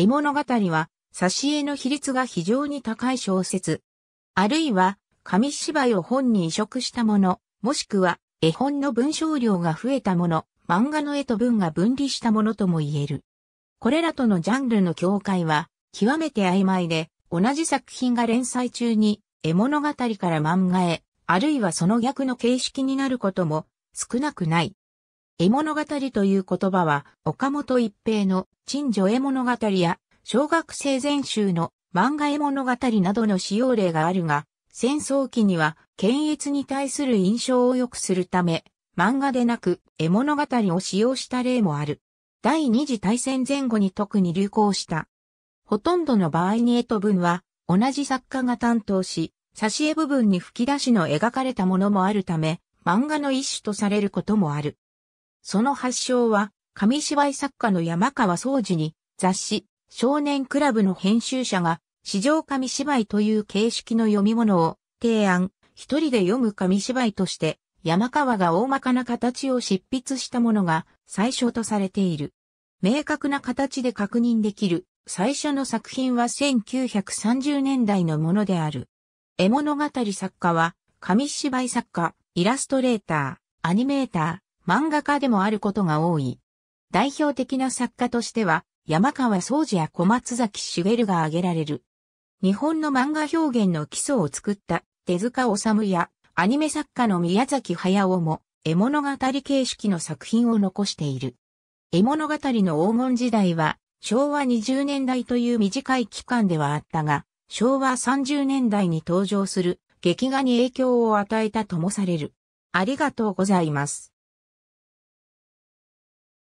絵物語は、挿絵の比率が非常に高い小説。あるいは、紙芝居を本に移植したもの、もしくは、絵本の文章量が増えたもの、漫画の絵と文が分離したものとも言える。これらとのジャンルの境界は、極めて曖昧で、同じ作品が連載中に、絵物語から漫画へ、あるいはその逆の形式になることも、少なくない。絵物語という言葉は、岡本一平の陳女絵物語や、小学生全集の漫画絵物語などの使用例があるが、戦争期には、検閲に対する印象を良くするため、漫画でなく絵物語を使用した例もある。第二次大戦前後に特に流行した。ほとんどの場合に絵と文は、同じ作家が担当し、挿絵部分に吹き出しの描かれたものもあるため、漫画の一種とされることもある。その発祥は、紙芝居作家の山川宗司に、雑誌、少年クラブの編集者が、史上紙芝居という形式の読み物を提案、一人で読む紙芝居として、山川が大まかな形を執筆したものが最初とされている。明確な形で確認できる最初の作品は1930年代のものである。絵物語作家は、紙芝居作家、イラストレーター、アニメーター、漫画家でもあることが多い。代表的な作家としては、山川宗司や小松崎茂が挙げられる。日本の漫画表現の基礎を作った手塚治虫やアニメ作家の宮崎駿も絵物語形式の作品を残している。絵物語の黄金時代は昭和20年代という短い期間ではあったが、昭和30年代に登場する劇画に影響を与えたともされる。ありがとうございます。